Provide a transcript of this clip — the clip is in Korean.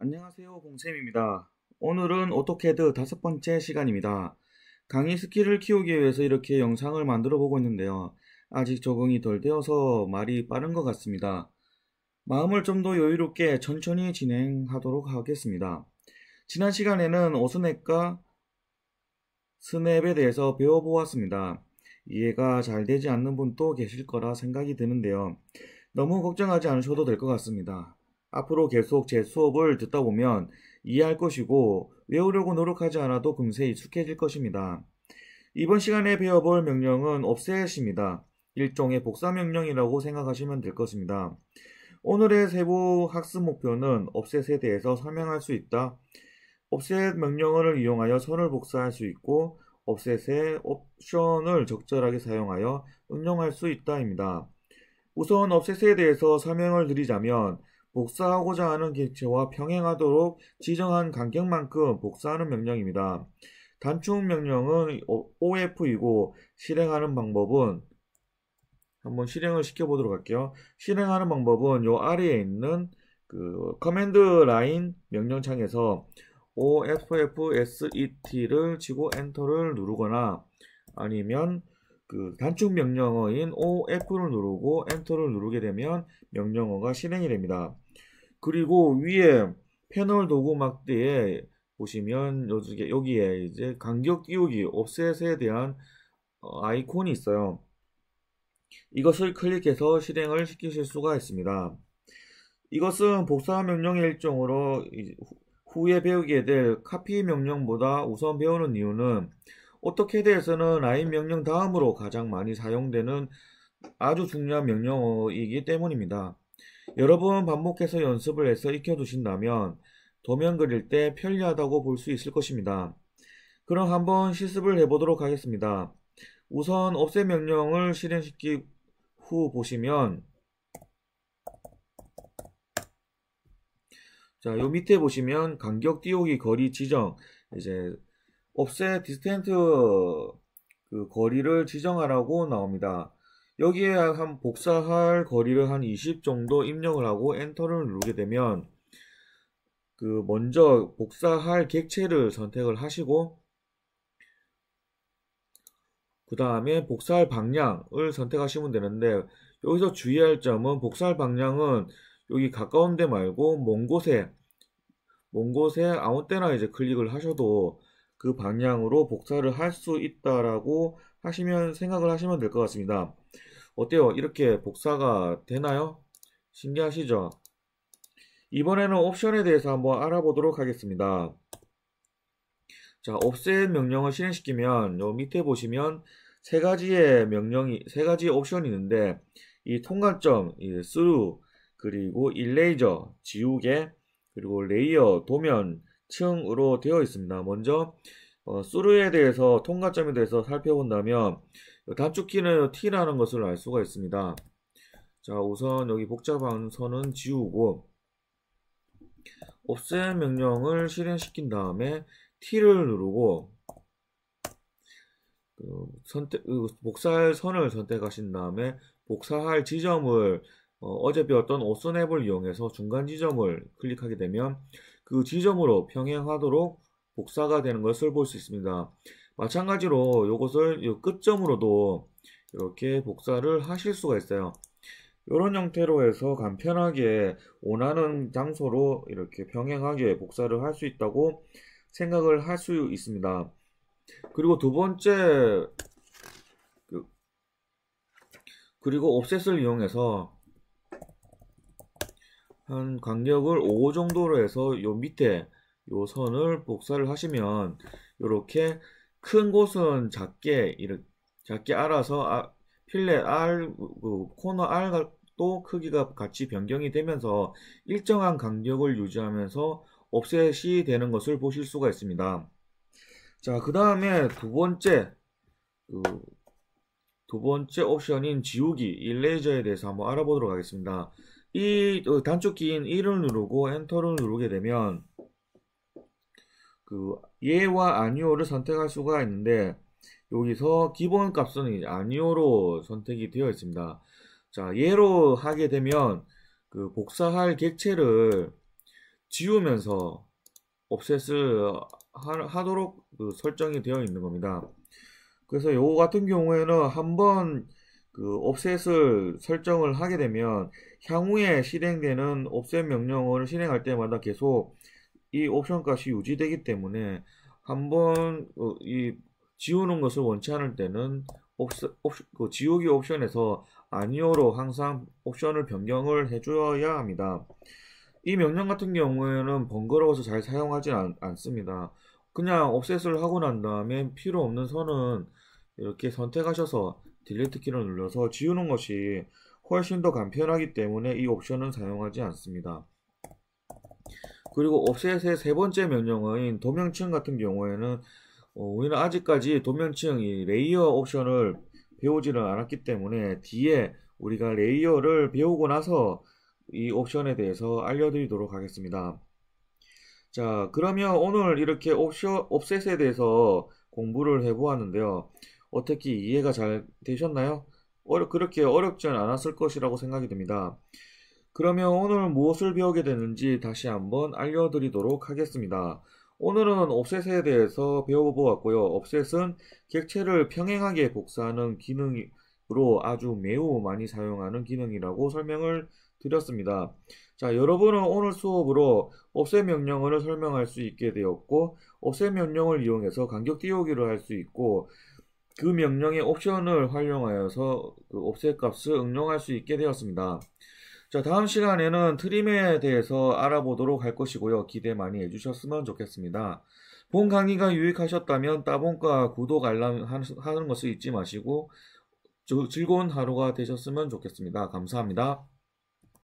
안녕하세요 공쌤입니다. 오늘은 오토캐드 다섯 번째 시간입니다. 강의 스킬을 키우기 위해서 이렇게 영상을 만들어 보고 있는데요. 아직 적응이 덜 되어서 말이 빠른 것 같습니다. 마음을 좀 더 여유롭게 천천히 진행하도록 하겠습니다. 지난 시간에는 오스넷과 스냅에 대해서 배워보았습니다. 이해가 잘 되지 않는 분도 계실 거라 생각이 드는데요. 너무 걱정하지 않으셔도 될 것 같습니다. 앞으로 계속 제 수업을 듣다 보면 이해할 것이고 외우려고 노력하지 않아도 금세 익숙해질 것입니다. 이번 시간에 배워볼 명령은 없애십니다 일종의 복사 명령이라고 생각하시면 될 것입니다. 오늘의 세부 학습 목표는 offset에 대해서 설명할 수 있다. offset 명령어를 이용하여 선을 복사할 수 있고 offset의 옵션을 적절하게 사용하여 응용할 수 있다입니다. 우선 offset에 대해서 설명을 드리자면 복사하고자 하는 객체와 평행하도록 지정한 간격만큼 복사하는 명령입니다. 단축 명령은 OF이고 실행하는 방법은 한번 실행을 시켜보도록 할게요. 실행하는 방법은 요 아래에 있는 그 커맨드 라인 명령창에서 OFFSET를 치고 엔터를 누르거나 아니면 그 단축 명령어인 OF를 누르고 엔터를 누르게 되면 명령어가 실행이 됩니다. 그리고 위에 패널 도구 막대에 보시면 여기에 이제 간격 띄우기 옵셋에 대한 어, 아이콘이 있어요. 이것을 클릭해서 실행을 시키실 수가 있습니다. 이것은 복사 명령의 일종으로 후에 배우게 될 카피 명령보다 우선 배우는 이유는 어떻게대해서는 라인 명령 다음으로 가장 많이 사용되는 아주 중요한 명령어이기 때문입니다. 여러 번 반복해서 연습을 해서 익혀두신다면 도면 그릴 때 편리하다고 볼 수 있을 것입니다. 그럼 한번 실습을 해보도록 하겠습니다. 우선 없애 명령을 실행시키 후 보시면 자, 요 밑에 보시면 간격 띄우기 거리 지정 이제 업 f 디스텐트 그 거리를 지정하라고 나옵니다. 여기에 한 복사할 거리를 한 20 정도 입력을 하고 엔터를 누르게 되면 그 먼저 복사할 객체를 선택을 하시고 그 다음에 복사할 방향을 선택하시면 되는데 여기서 주의할 점은 복사할 방향은 여기 가까운 데 말고 먼 곳에 먼 곳에 아무 때나 이제 클릭을 하셔도 그 방향으로 복사를 할 수 있다라고 하시면 생각을 하시면 될 것 같습니다. 어때요? 이렇게 복사가 되나요? 신기하시죠? 이번에는 옵션에 대해서 한번 알아보도록 하겠습니다. 자, o f 명령을 실행시키면 요 밑에 보시면 세 가지의 명령이 세 가지 옵션이 있는데 이 통관점, 이 스루 그리고 일레이저, 지우개, 그리고 레이어, 도면 층으로 되어 있습니다. 먼저 어, 수르에 대해서 통과점에 대해서 살펴본다면 단축키는 T라는 것을 알 수가 있습니다. 자 우선 여기 복잡한 선은 지우고 없 f 명령을 실행시킨 다음에 T를 누르고 그 선택, 그 복사할 선을 선택하신 다음에 복사할 지점을 어, 제 배웠던 오스냅을 이용해서 중간 지점을 클릭하게 되면 그 지점으로 평행하도록 복사가 되는 것을 볼 수 있습니다. 마찬가지로 이것을 이 끝점으로도 이렇게 복사를 하실 수가 있어요. 이런 형태로 해서 간편하게 원하는 장소로 이렇게 평행하게 복사를 할 수 있다고 생각을 할 수 있습니다. 그리고 두 번째 그, 그리고 옵셋을 이용해서 한 간격을 5 정도로 해서 요 밑에 요 선을 복사를 하시면 요렇게큰 곳은 작게 이렇게 작게 알아서 아, 필렛 R 그 코너 R도 크기가 같이 변경이 되면서 일정한 간격을 유지하면서 o f f 이 되는 것을 보실 수가 있습니다. 자, 그 다음에 두 번째 그, 두 번째 옵션인 지우기 일레이저에 대해서 한번 알아보도록 하겠습니다. 이 어, 단축 키인 1을 누르고 엔터를 누르게 되면 그 예와 아니오를 선택할 수가 있는데 여기서 기본 값은 아니오로 선택이 되어 있습니다. 자, 예로 하게 되면 그 복사할 객체를 지우면서 옵셋을 하, 도록 그 설정이 되어 있는 겁니다. 그래서 요거 같은 경우에는 한번 그 옵셋을 설정을 하게 되면 향후에 실행되는 옵셋 명령을 실행할 때마다 계속 이 옵션 값이 유지되기 때문에 한번 어, 이 지우는 것을 원치 않을 때는 옵션, 옵션, 그 지우기 옵션에서 아니오로 항상 옵션을 변경을 해줘야 합니다. 이 명령 같은 경우에는 번거로워서 잘 사용하지 않, 않습니다. 그냥 옵셋을 하고 난 다음에 필요 없는 선은 이렇게 선택하셔서 딜리트 키를 눌러서 지우는 것이 훨씬 더 간편하기 때문에 이 옵션은 사용하지 않습니다. 그리고 옵셋의 세 번째 변형인 도명층 같은 경우에는 어, 우리는 아직까지 도면층 이 레이어 옵션을 배우지는 않았기 때문에 뒤에 우리가 레이어를 배우고 나서 이 옵션에 대해서 알려드리도록 하겠습니다. 자 그러면 오늘 이렇게 옵 옵셋에 대해서 공부를 해보았는데요. 어떻게 이해가 잘 되셨나요? 어려, 그렇게 어렵진 않았을 것이라고 생각이 됩니다. 그러면 오늘 무엇을 배우게 되는지 다시 한번 알려드리도록 하겠습니다. 오늘은 옵셋에 대해서 배워보았고요. 옵셋은 객체를 평행하게 복사하는 기능으로 아주 매우 많이 사용하는 기능이라고 설명을 드렸습니다. 자, 여러분은 오늘 수업으로 옵셋 명령어를 설명할 수 있게 되었고 옵셋 명령을 이용해서 간격 띄우기를 할 수 있고 그 명령의 옵션을 활용하여서 그 옵셋 값을 응용할 수 있게 되었습니다. 자, 다음 시간에는 트림에 대해서 알아보도록 할 것이고요. 기대 많이 해주셨으면 좋겠습니다. 본 강의가 유익하셨다면 따봉과 구독 알람 하는 것을 잊지 마시고 즐거운 하루가 되셨으면 좋겠습니다. 감사합니다.